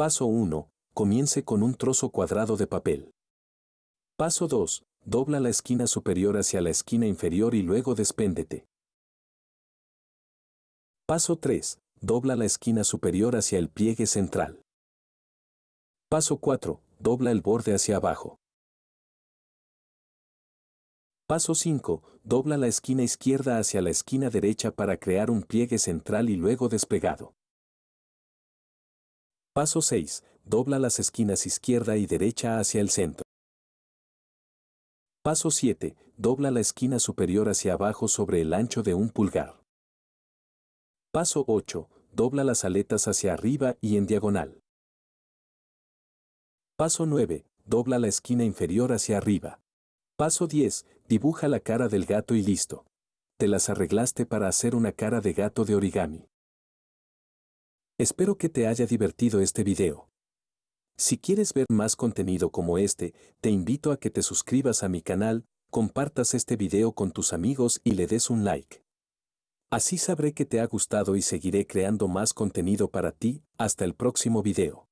Paso 1. Comience con un trozo cuadrado de papel. Paso 2. Dobla la esquina superior hacia la esquina inferior y luego despéndete. Paso 3. Dobla la esquina superior hacia el pliegue central. Paso 4. Dobla el borde hacia abajo. Paso 5. Dobla la esquina izquierda hacia la esquina derecha para crear un pliegue central y luego despegado. Paso 6. Dobla las esquinas izquierda y derecha hacia el centro. Paso 7. Dobla la esquina superior hacia abajo sobre el ancho de un pulgar. Paso 8. Dobla las aletas hacia arriba y en diagonal. Paso 9. Dobla la esquina inferior hacia arriba. Paso 10. Dibuja la cara del gato y listo. Te las arreglaste para hacer una cara de gato de origami. Espero que te haya divertido este video. Si quieres ver más contenido como este, te invito a que te suscribas a mi canal, compartas este video con tus amigos y le des un like. Así sabré que te ha gustado y seguiré creando más contenido para ti, hasta el próximo video.